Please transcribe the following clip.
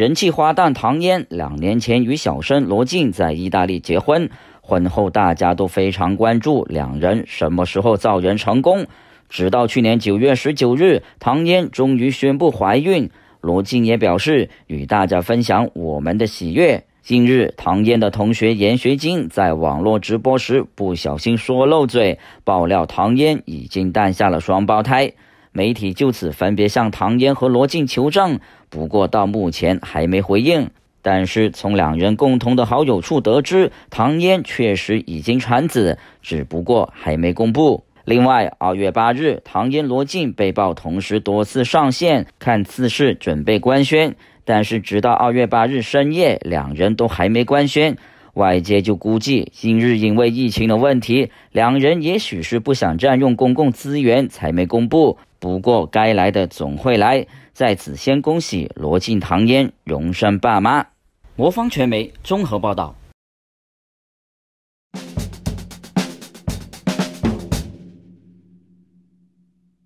人气花旦唐嫣两年前与小生罗晋在意大利结婚，婚后大家都非常关注两人什么时候造人成功。直到去年九月十九日，唐嫣终于宣布怀孕，罗晋也表示与大家分享我们的喜悦。近日，唐嫣的同学闫学晶在网络直播时不小心说漏嘴，爆料唐嫣已经诞下了双胞胎。媒体就此分别向唐嫣和罗晋求证，不过到目前还没回应。但是从两人共同的好友处得知，唐嫣确实已经产子，只不过还没公布。另外，二月八日，唐嫣、罗晋被曝同时多次上线看次事，准备官宣。但是直到二月八日深夜，两人都还没官宣。外界就估计，今日因为疫情的问题，两人也许是不想占用公共资源，才没公布。不过，该来的总会来。在此，先恭喜罗晋、唐嫣、荣升爸妈。魔方传媒综合报道。